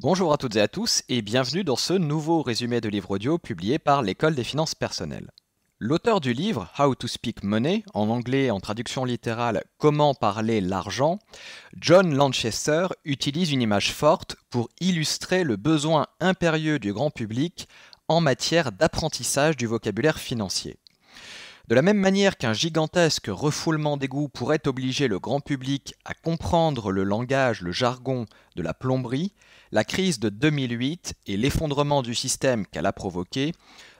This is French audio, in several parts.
Bonjour à toutes et à tous et bienvenue dans ce nouveau résumé de livre audio publié par l'École des finances personnelles. L'auteur du livre How to Speak Money, en anglais en traduction littérale Comment parler l'argent, John Lanchester utilise une image forte pour illustrer le besoin impérieux du grand public en matière d'apprentissage du vocabulaire financier. De la même manière qu'un gigantesque refoulement d'égouts pourrait obliger le grand public à comprendre le langage, le jargon de la plomberie, la crise de 2008 et l'effondrement du système qu'elle a provoqué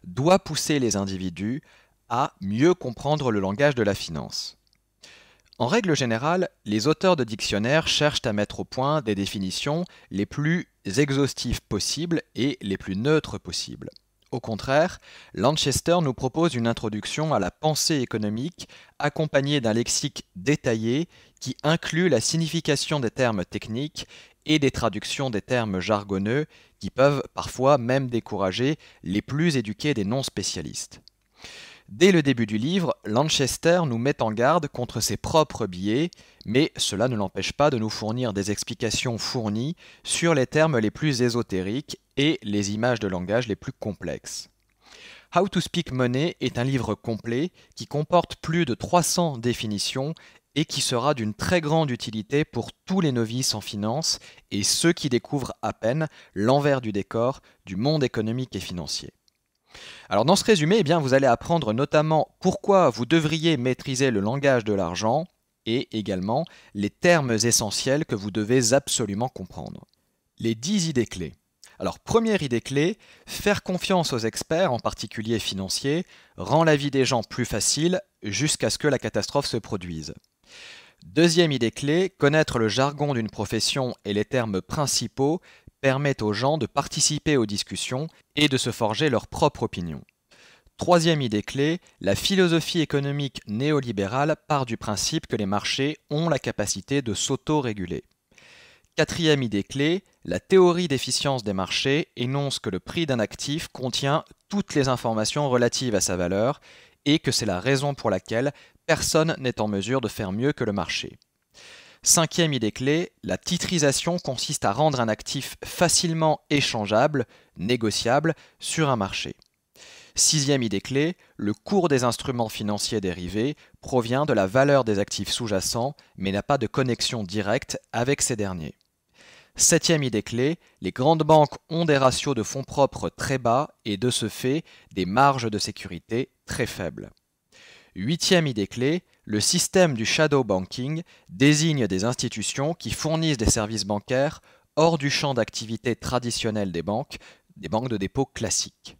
doit pousser les individus à mieux comprendre le langage de la finance. En règle générale, les auteurs de dictionnaires cherchent à mettre au point des définitions les plus exhaustives possibles et les plus neutres possibles. Au contraire, Lanchester nous propose une introduction à la pensée économique accompagnée d'un lexique détaillé qui inclut la signification des termes techniques et des traductions des termes jargonneux qui peuvent parfois même décourager les plus éduqués des non-spécialistes. Dès le début du livre, Lanchester nous met en garde contre ses propres biais, mais cela ne l'empêche pas de nous fournir des explications fournies sur les termes les plus ésotériques et les images de langage les plus complexes. How to Speak Money est un livre complet qui comporte plus de 300 définitions et qui sera d'une très grande utilité pour tous les novices en finance et ceux qui découvrent à peine l'envers du décor du monde économique et financier. Alors dans ce résumé, eh bien, vous allez apprendre notamment pourquoi vous devriez maîtriser le langage de l'argent et également les termes essentiels que vous devez absolument comprendre. Les 10 idées clés. Alors première idée clé, faire confiance aux experts, en particulier financiers, rend la vie des gens plus facile jusqu'à ce que la catastrophe se produise. Deuxième idée clé, connaître le jargon d'une profession et les termes principaux permet aux gens de participer aux discussions et de se forger leur propre opinion. Troisième idée clé, la philosophie économique néolibérale part du principe que les marchés ont la capacité de s'auto-réguler. Quatrième idée clé, la théorie d'efficience des marchés énonce que le prix d'un actif contient toutes les informations relatives à sa valeur et que c'est la raison pour laquelle Personne n'est en mesure de faire mieux que le marché. Cinquième idée clé, la titrisation consiste à rendre un actif facilement échangeable, négociable, sur un marché. Sixième idée clé, le cours des instruments financiers dérivés provient de la valeur des actifs sous-jacents mais n'a pas de connexion directe avec ces derniers. Septième idée clé, les grandes banques ont des ratios de fonds propres très bas et de ce fait des marges de sécurité très faibles. Huitième idée clé, le système du shadow banking désigne des institutions qui fournissent des services bancaires hors du champ d'activité traditionnel des banques, des banques de dépôt classiques.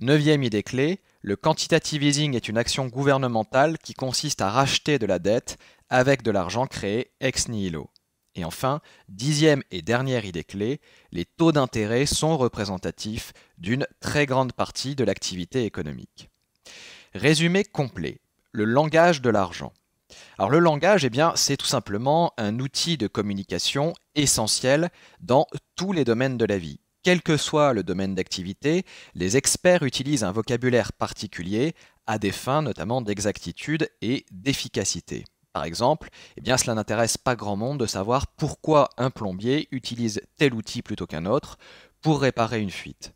Neuvième idée clé, le quantitative easing est une action gouvernementale qui consiste à racheter de la dette avec de l'argent créé ex nihilo. Et enfin, dixième et dernière idée clé, les taux d'intérêt sont représentatifs d'une très grande partie de l'activité économique. Résumé complet. Le langage de l'argent. Alors le langage, eh bien, c'est tout simplement un outil de communication essentiel dans tous les domaines de la vie. Quel que soit le domaine d'activité, les experts utilisent un vocabulaire particulier à des fins notamment d'exactitude et d'efficacité. Par exemple, eh bien, cela n'intéresse pas grand monde de savoir pourquoi un plombier utilise tel outil plutôt qu'un autre pour réparer une fuite.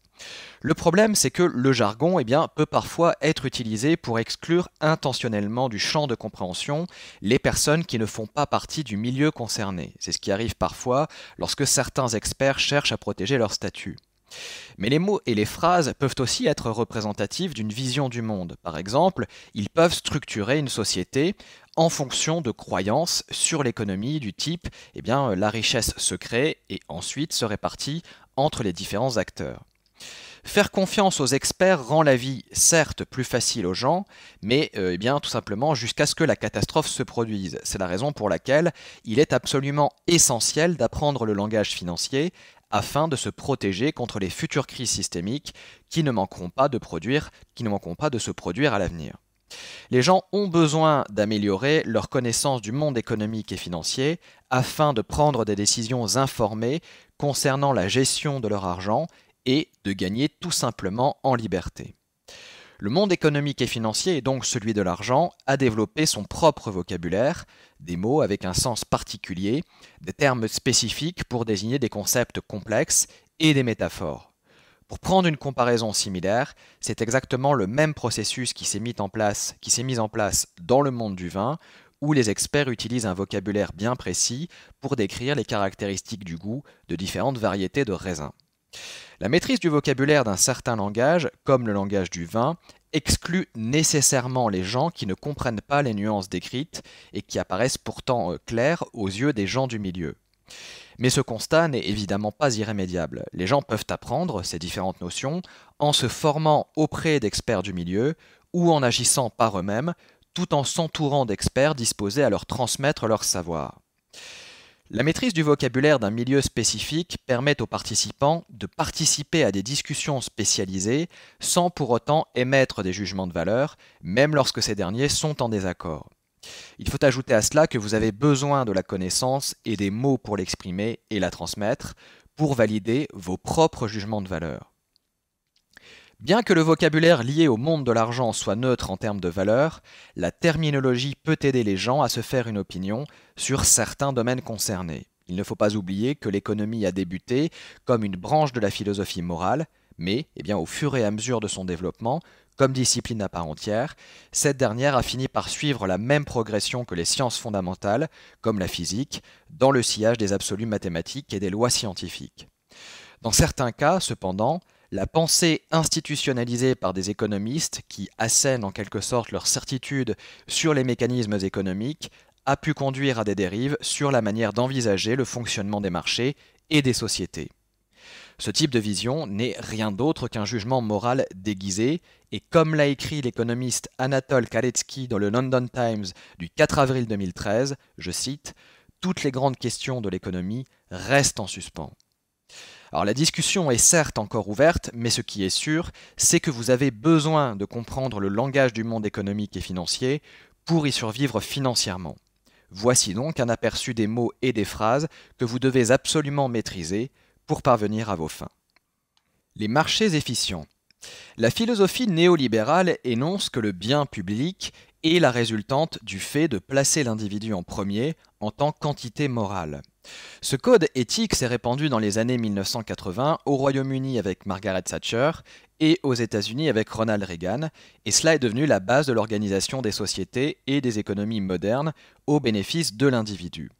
Le problème, c'est que le jargon eh peut parfois être utilisé pour exclure intentionnellement du champ de compréhension les personnes qui ne font pas partie du milieu concerné. C'est ce qui arrive parfois lorsque certains experts cherchent à protéger leur statut. Mais les mots et les phrases peuvent aussi être représentatifs d'une vision du monde. Par exemple, ils peuvent structurer une société en fonction de croyances sur l'économie du type eh bien, la richesse se crée et ensuite se répartit entre les différents acteurs. Faire confiance aux experts rend la vie certes plus facile aux gens, mais euh, eh bien tout simplement jusqu'à ce que la catastrophe se produise. C'est la raison pour laquelle il est absolument essentiel d'apprendre le langage financier afin de se protéger contre les futures crises systémiques qui ne manqueront pas de produire, qui ne manqueront pas de se produire à l'avenir. Les gens ont besoin d'améliorer leur connaissance du monde économique et financier afin de prendre des décisions informées concernant la gestion de leur argent et de gagner tout simplement en liberté. Le monde économique et financier, et donc celui de l'argent, a développé son propre vocabulaire, des mots avec un sens particulier, des termes spécifiques pour désigner des concepts complexes et des métaphores. Pour prendre une comparaison similaire, c'est exactement le même processus qui s'est mis en place, qui s'est mis en place dans le monde du vin, où les experts utilisent un vocabulaire bien précis pour décrire les caractéristiques du goût de différentes variétés de raisins. La maîtrise du vocabulaire d'un certain langage, comme le langage du vin, exclut nécessairement les gens qui ne comprennent pas les nuances décrites et qui apparaissent pourtant euh, claires aux yeux des gens du milieu. Mais ce constat n'est évidemment pas irrémédiable. Les gens peuvent apprendre ces différentes notions en se formant auprès d'experts du milieu ou en agissant par eux-mêmes, tout en s'entourant d'experts disposés à leur transmettre leur savoir. La maîtrise du vocabulaire d'un milieu spécifique permet aux participants de participer à des discussions spécialisées sans pour autant émettre des jugements de valeur, même lorsque ces derniers sont en désaccord. Il faut ajouter à cela que vous avez besoin de la connaissance et des mots pour l'exprimer et la transmettre pour valider vos propres jugements de valeur. Bien que le vocabulaire lié au monde de l'argent soit neutre en termes de valeur, la terminologie peut aider les gens à se faire une opinion sur certains domaines concernés. Il ne faut pas oublier que l'économie a débuté comme une branche de la philosophie morale, mais eh bien, au fur et à mesure de son développement, comme discipline à part entière, cette dernière a fini par suivre la même progression que les sciences fondamentales, comme la physique, dans le sillage des absolus mathématiques et des lois scientifiques. Dans certains cas, cependant, la pensée institutionnalisée par des économistes qui assènent en quelque sorte leur certitude sur les mécanismes économiques a pu conduire à des dérives sur la manière d'envisager le fonctionnement des marchés et des sociétés. Ce type de vision n'est rien d'autre qu'un jugement moral déguisé, et comme l'a écrit l'économiste Anatole Kaletsky dans le London Times du 4 avril 2013, je cite, Toutes les grandes questions de l'économie restent en suspens. Alors la discussion est certes encore ouverte, mais ce qui est sûr, c'est que vous avez besoin de comprendre le langage du monde économique et financier pour y survivre financièrement. Voici donc un aperçu des mots et des phrases que vous devez absolument maîtriser pour parvenir à vos fins. Les marchés efficients. La philosophie néolibérale énonce que le bien public est la résultante du fait de placer l'individu en premier en tant qu'entité morale. Ce code éthique s'est répandu dans les années 1980 au Royaume-Uni avec Margaret Thatcher et aux États-Unis avec Ronald Reagan, et cela est devenu la base de l'organisation des sociétés et des économies modernes au bénéfice de l'individu.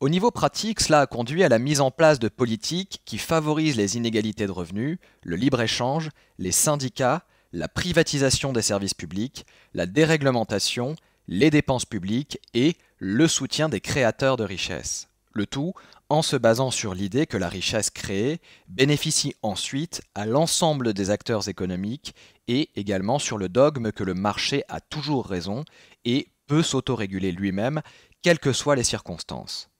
Au niveau pratique, cela a conduit à la mise en place de politiques qui favorisent les inégalités de revenus, le libre-échange, les syndicats, la privatisation des services publics, la déréglementation, les dépenses publiques et le soutien des créateurs de richesses le tout en se basant sur l'idée que la richesse créée bénéficie ensuite à l'ensemble des acteurs économiques et également sur le dogme que le marché a toujours raison et peut s'autoréguler lui-même, quelles que soient les circonstances.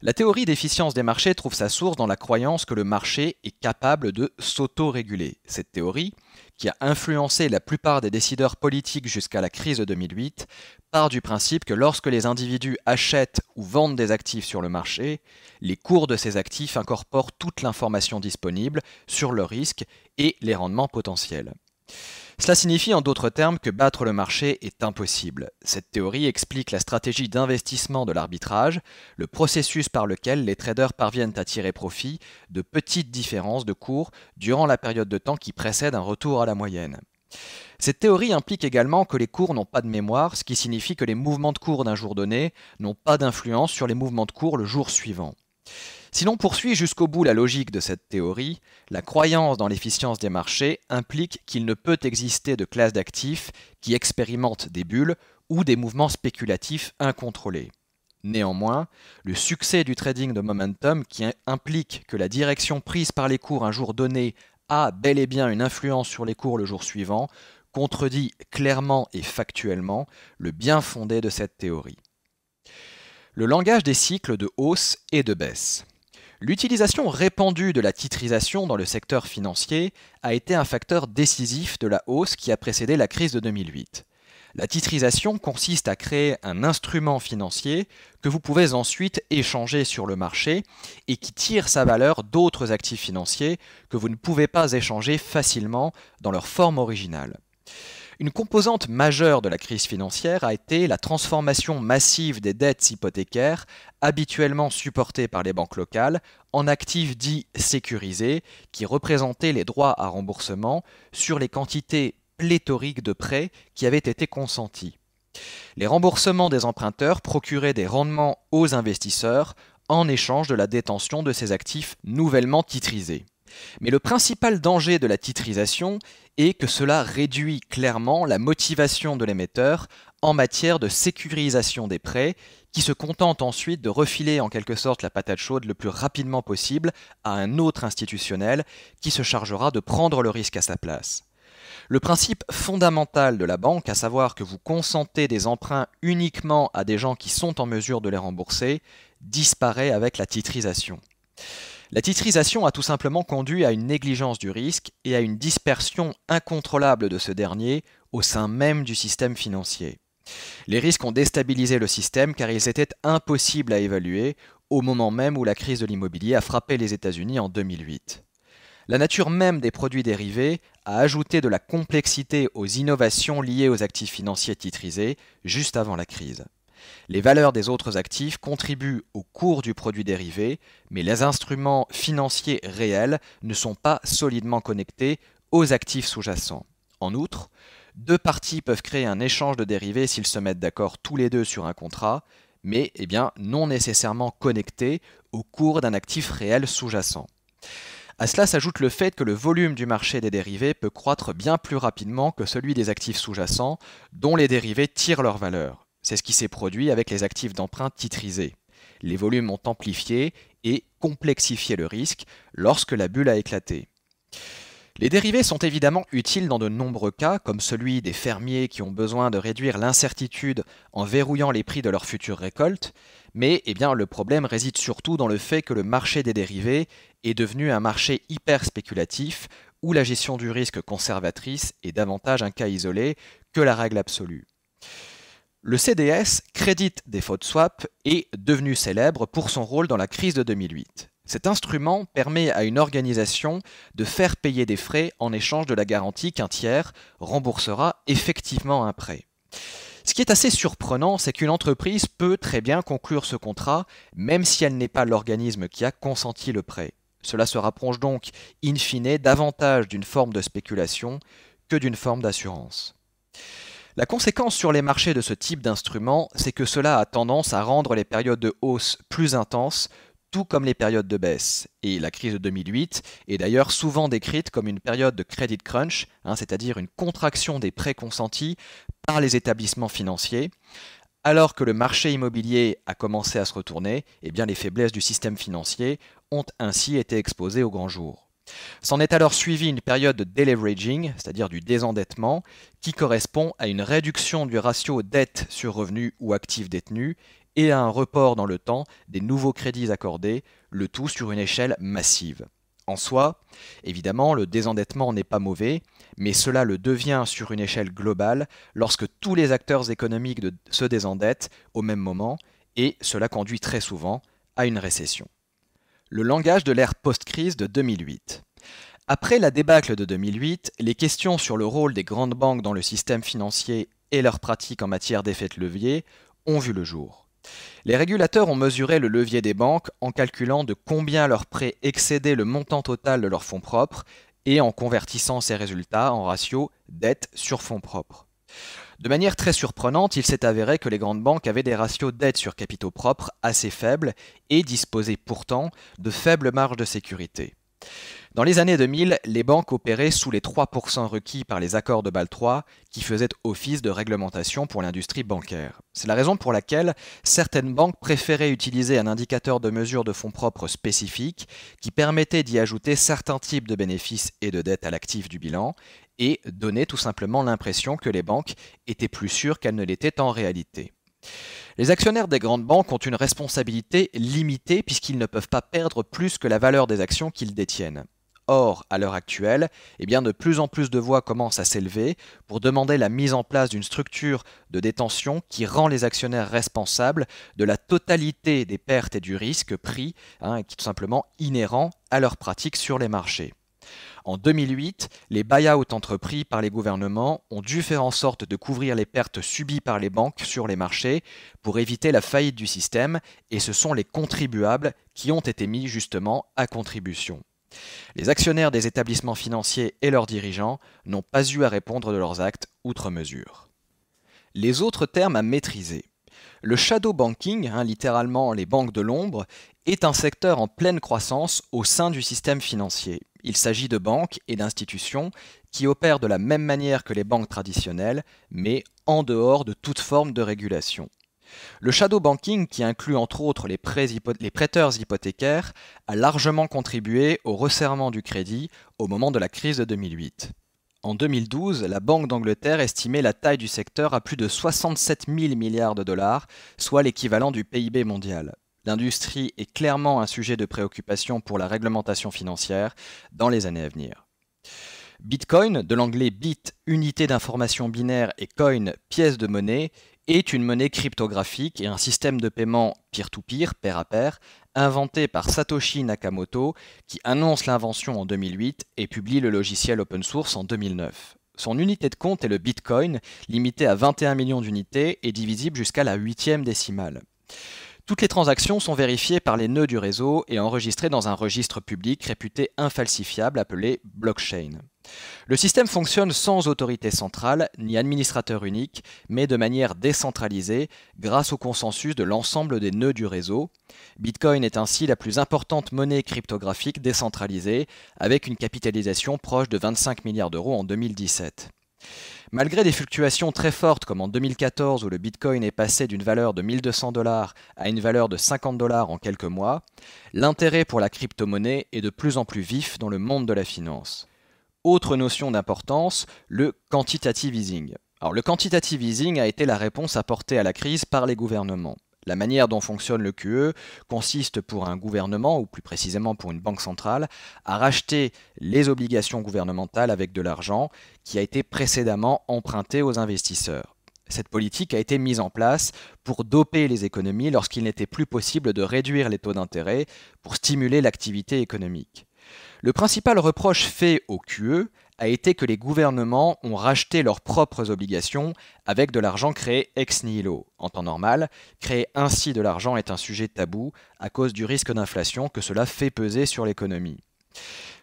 La théorie d'efficience des marchés trouve sa source dans la croyance que le marché est capable de s'autoréguler. Cette théorie, qui a influencé la plupart des décideurs politiques jusqu'à la crise de 2008, part du principe que lorsque les individus achètent ou vendent des actifs sur le marché, les cours de ces actifs incorporent toute l'information disponible sur le risque et les rendements potentiels. Cela signifie en d'autres termes que battre le marché est impossible. Cette théorie explique la stratégie d'investissement de l'arbitrage, le processus par lequel les traders parviennent à tirer profit de petites différences de cours durant la période de temps qui précède un retour à la moyenne. Cette théorie implique également que les cours n'ont pas de mémoire, ce qui signifie que les mouvements de cours d'un jour donné n'ont pas d'influence sur les mouvements de cours le jour suivant. Si l'on poursuit jusqu'au bout la logique de cette théorie, la croyance dans l'efficience des marchés implique qu'il ne peut exister de classe d'actifs qui expérimentent des bulles ou des mouvements spéculatifs incontrôlés. Néanmoins, le succès du trading de momentum qui implique que la direction prise par les cours un jour donné a bel et bien une influence sur les cours le jour suivant contredit clairement et factuellement le bien fondé de cette théorie. Le langage des cycles de hausse et de baisse. L'utilisation répandue de la titrisation dans le secteur financier a été un facteur décisif de la hausse qui a précédé la crise de 2008. La titrisation consiste à créer un instrument financier que vous pouvez ensuite échanger sur le marché et qui tire sa valeur d'autres actifs financiers que vous ne pouvez pas échanger facilement dans leur forme originale. Une composante majeure de la crise financière a été la transformation massive des dettes hypothécaires, habituellement supportées par les banques locales, en actifs dits sécurisés, qui représentaient les droits à remboursement sur les quantités pléthoriques de prêts qui avaient été consentis. Les remboursements des emprunteurs procuraient des rendements aux investisseurs en échange de la détention de ces actifs nouvellement titrisés. Mais le principal danger de la titrisation est que cela réduit clairement la motivation de l'émetteur en matière de sécurisation des prêts, qui se contente ensuite de refiler en quelque sorte la patate chaude le plus rapidement possible à un autre institutionnel qui se chargera de prendre le risque à sa place. Le principe fondamental de la banque, à savoir que vous consentez des emprunts uniquement à des gens qui sont en mesure de les rembourser, disparaît avec la titrisation. La titrisation a tout simplement conduit à une négligence du risque et à une dispersion incontrôlable de ce dernier au sein même du système financier. Les risques ont déstabilisé le système car ils étaient impossibles à évaluer au moment même où la crise de l'immobilier a frappé les États-Unis en 2008. La nature même des produits dérivés a ajouté de la complexité aux innovations liées aux actifs financiers titrisés juste avant la crise. Les valeurs des autres actifs contribuent au cours du produit dérivé, mais les instruments financiers réels ne sont pas solidement connectés aux actifs sous-jacents. En outre, deux parties peuvent créer un échange de dérivés s'ils se mettent d'accord tous les deux sur un contrat, mais eh bien, non nécessairement connectés au cours d'un actif réel sous-jacent. À cela s'ajoute le fait que le volume du marché des dérivés peut croître bien plus rapidement que celui des actifs sous-jacents, dont les dérivés tirent leur valeur. C'est ce qui s'est produit avec les actifs d'emprunt titrisés. Les volumes ont amplifié et complexifié le risque lorsque la bulle a éclaté. Les dérivés sont évidemment utiles dans de nombreux cas, comme celui des fermiers qui ont besoin de réduire l'incertitude en verrouillant les prix de leurs futures récoltes, mais eh bien, le problème réside surtout dans le fait que le marché des dérivés est devenu un marché hyper spéculatif, où la gestion du risque conservatrice est davantage un cas isolé que la règle absolue. Le CDS crédit des fautes swap est devenu célèbre pour son rôle dans la crise de 2008. Cet instrument permet à une organisation de faire payer des frais en échange de la garantie qu'un tiers remboursera effectivement un prêt. Ce qui est assez surprenant, c'est qu'une entreprise peut très bien conclure ce contrat, même si elle n'est pas l'organisme qui a consenti le prêt. Cela se rapproche donc, in fine, davantage d'une forme de spéculation que d'une forme d'assurance. La conséquence sur les marchés de ce type d'instrument, c'est que cela a tendance à rendre les périodes de hausse plus intenses, tout comme les périodes de baisse. Et la crise de 2008 est d'ailleurs souvent décrite comme une période de credit crunch, hein, c'est-à-dire une contraction des prêts consentis par les établissements financiers. Alors que le marché immobilier a commencé à se retourner, eh bien les faiblesses du système financier ont ainsi été exposées au grand jour. S'en est alors suivie une période de deleveraging, c'est-à-dire du désendettement, qui correspond à une réduction du ratio dette sur revenu ou actif détenu et à un report dans le temps des nouveaux crédits accordés, le tout sur une échelle massive. En soi, évidemment, le désendettement n'est pas mauvais, mais cela le devient sur une échelle globale lorsque tous les acteurs économiques se désendettent au même moment, et cela conduit très souvent à une récession le langage de l'ère post-crise de 2008. Après la débâcle de 2008, les questions sur le rôle des grandes banques dans le système financier et leurs pratiques en matière d'effet de levier ont vu le jour. Les régulateurs ont mesuré le levier des banques en calculant de combien leurs prêts excédaient le montant total de leurs fonds propres et en convertissant ces résultats en ratio dette sur fonds propres. De manière très surprenante, il s'est avéré que les grandes banques avaient des ratios dette sur capitaux propres assez faibles et disposaient pourtant de faibles marges de sécurité. Dans les années 2000, les banques opéraient sous les 3% requis par les accords de Bâle III qui faisaient office de réglementation pour l'industrie bancaire. C'est la raison pour laquelle certaines banques préféraient utiliser un indicateur de mesure de fonds propres spécifique qui permettait d'y ajouter certains types de bénéfices et de dettes à l'actif du bilan et donnait tout simplement l'impression que les banques étaient plus sûres qu'elles ne l'étaient en réalité. Les actionnaires des grandes banques ont une responsabilité limitée puisqu'ils ne peuvent pas perdre plus que la valeur des actions qu'ils détiennent. Or, à l'heure actuelle, eh bien, de plus en plus de voix commencent à s'élever pour demander la mise en place d'une structure de détention qui rend les actionnaires responsables de la totalité des pertes et du risque pris, hein, qui tout simplement inhérent à leur pratique sur les marchés. En 2008, les buy-out entrepris par les gouvernements ont dû faire en sorte de couvrir les pertes subies par les banques sur les marchés pour éviter la faillite du système, et ce sont les contribuables qui ont été mis justement à contribution. Les actionnaires des établissements financiers et leurs dirigeants n'ont pas eu à répondre de leurs actes outre mesure. Les autres termes à maîtriser. Le shadow banking, hein, littéralement les banques de l'ombre, est un secteur en pleine croissance au sein du système financier. Il s'agit de banques et d'institutions qui opèrent de la même manière que les banques traditionnelles, mais en dehors de toute forme de régulation. Le shadow banking, qui inclut entre autres les, prêteurs hypothécaires, a largement contribué au resserrement du crédit au moment de la crise de 2008. En 2012, la Banque d'Angleterre estimait la taille du secteur à plus de 67 000 milliards de dollars, soit l'équivalent du PIB mondial. L'industrie est clairement un sujet de préoccupation pour la réglementation financière dans les années à venir. Bitcoin, de l'anglais bit, unité d'information binaire, et coin, pièce de monnaie, est une monnaie cryptographique et un système de paiement peer-to-peer, pair à pair, inventé par Satoshi Nakamoto, qui annonce l'invention en 2008 et publie le logiciel open source en 2009. Son unité de compte est le Bitcoin, limité à 21 millions d'unités et divisible jusqu'à la huitième décimale. Toutes les transactions sont vérifiées par les nœuds du réseau et enregistrées dans un registre public réputé infalsifiable appelé blockchain. Le système fonctionne sans autorité centrale ni administrateur unique, mais de manière décentralisée grâce au consensus de l'ensemble des nœuds du réseau. Bitcoin est ainsi la plus importante monnaie cryptographique décentralisée, avec une capitalisation proche de 25 milliards d'euros en 2017. Malgré des fluctuations très fortes comme en 2014 où le Bitcoin est passé d'une valeur de 1200 dollars à une valeur de 50 dollars en quelques mois, l'intérêt pour la crypto-monnaie est de plus en plus vif dans le monde de la finance. Autre notion d'importance, le quantitative easing. Alors le quantitative easing a été la réponse apportée à la crise par les gouvernements. La manière dont fonctionne le QE consiste pour un gouvernement, ou plus précisément pour une banque centrale, à racheter les obligations gouvernementales avec de l'argent qui a été précédemment emprunté aux investisseurs. Cette politique a été mise en place pour doper les économies lorsqu'il n'était plus possible de réduire les taux d'intérêt pour stimuler l'activité économique. Le principal reproche fait au QE a été que les gouvernements ont racheté leurs propres obligations avec de l'argent créé ex nihilo. En temps normal, créer ainsi de l'argent est un sujet tabou à cause du risque d'inflation que cela fait peser sur l'économie.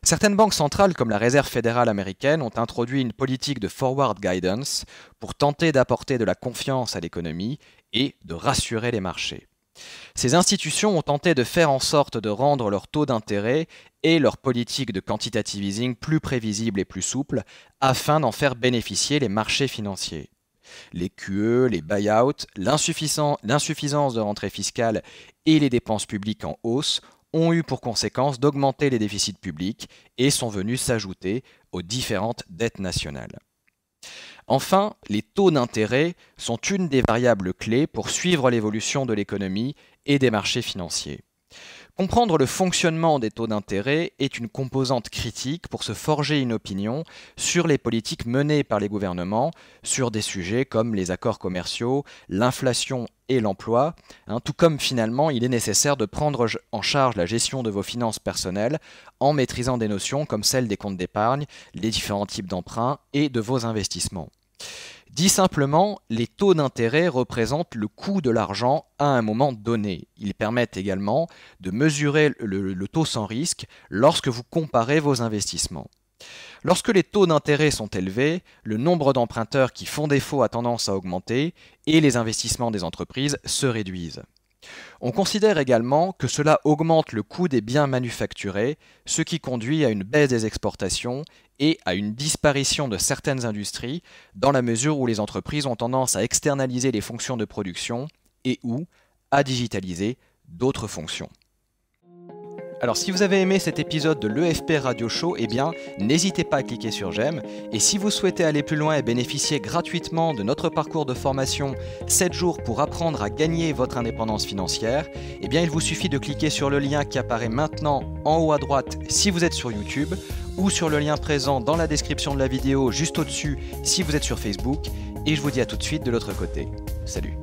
Certaines banques centrales, comme la Réserve fédérale américaine, ont introduit une politique de forward guidance pour tenter d'apporter de la confiance à l'économie et de rassurer les marchés. Ces institutions ont tenté de faire en sorte de rendre leurs taux d'intérêt et leur politique de quantitative easing plus prévisible et plus souples afin d'en faire bénéficier les marchés financiers. Les QE, les buyouts, l'insuffisance de rentrée fiscale et les dépenses publiques en hausse ont eu pour conséquence d'augmenter les déficits publics et sont venus s'ajouter aux différentes dettes nationales. Enfin, les taux d'intérêt sont une des variables clés pour suivre l'évolution de l'économie et des marchés financiers. Comprendre le fonctionnement des taux d'intérêt est une composante critique pour se forger une opinion sur les politiques menées par les gouvernements sur des sujets comme les accords commerciaux, l'inflation et l'emploi, hein, tout comme finalement il est nécessaire de prendre en charge la gestion de vos finances personnelles en maîtrisant des notions comme celle des comptes d'épargne, les différents types d'emprunts et de vos investissements. Dit simplement, les taux d'intérêt représentent le coût de l'argent à un moment donné. Ils permettent également de mesurer le, taux sans risque lorsque vous comparez vos investissements. Lorsque les taux d'intérêt sont élevés, le nombre d'emprunteurs qui font défaut a tendance à augmenter et les investissements des entreprises se réduisent. On considère également que cela augmente le coût des biens manufacturés, ce qui conduit à une baisse des exportations et à une disparition de certaines industries, dans la mesure où les entreprises ont tendance à externaliser les fonctions de production et ou à digitaliser d'autres fonctions. Alors si vous avez aimé cet épisode de l'EFP Radio Show, eh bien n'hésitez pas à cliquer sur j'aime. Et si vous souhaitez aller plus loin et bénéficier gratuitement de notre parcours de formation 7 jours pour apprendre à gagner votre indépendance financière, eh bien il vous suffit de cliquer sur le lien qui apparaît maintenant en haut à droite si vous êtes sur YouTube ou sur le lien présent dans la description de la vidéo juste au-dessus si vous êtes sur Facebook. Et je vous dis à tout de suite de l'autre côté. Salut